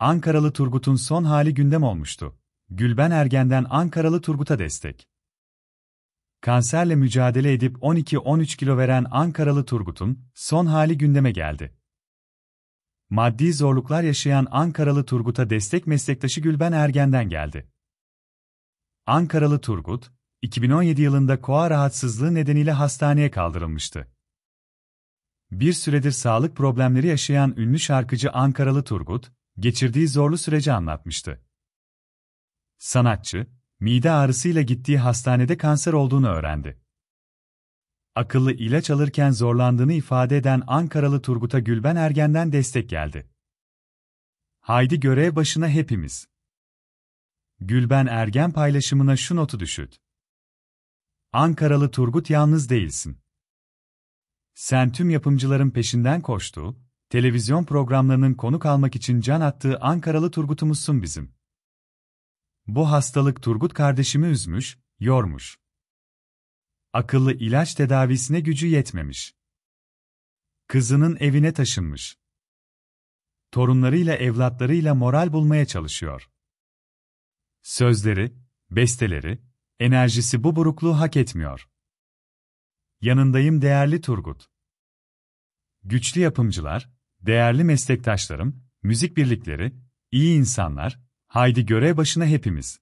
Ankaralı Turgut'un son hali gündem olmuştu. Gülben Ergen'den Ankaralı Turgut'a destek. Kanserle mücadele edip 12-13 kilo veren Ankaralı Turgut'un son hali gündeme geldi. Maddi zorluklar yaşayan Ankaralı Turgut'a destek meslektaşı Gülben Ergen'den geldi. Ankaralı Turgut, 2017 yılında koa rahatsızlığı nedeniyle hastaneye kaldırılmıştı. Bir süredir sağlık problemleri yaşayan ünlü şarkıcı Ankaralı Turgut, geçirdiği zorlu süreci anlatmıştı. Sanatçı, mide ağrısıyla gittiği hastanede kanser olduğunu öğrendi. Akıllı ilaç alırken zorlandığını ifade eden Ankaralı Turgut'a Gülben Ergen'den destek geldi. Haydi görev başına hepimiz. Gülben Ergen paylaşımına şu notu düşürt. Ankaralı Turgut yalnız değilsin. Sen tüm yapımcıların peşinden koştu, televizyon programlarının konuk almak için can attığı Ankaralı Turgut'umuzsun bizim. Bu hastalık Turgut kardeşimi üzmüş, yormuş. Akıllı ilaç tedavisine gücü yetmemiş. Kızının evine taşınmış. Torunlarıyla evlatlarıyla moral bulmaya çalışıyor. Sözleri, besteleri, enerjisi bu burukluğu hak etmiyor. Yanındayım değerli Turgut. Güçlü yapımcılar, Değerli meslektaşlarım, müzik birlikleri, iyi insanlar, haydi görev başına hepimiz.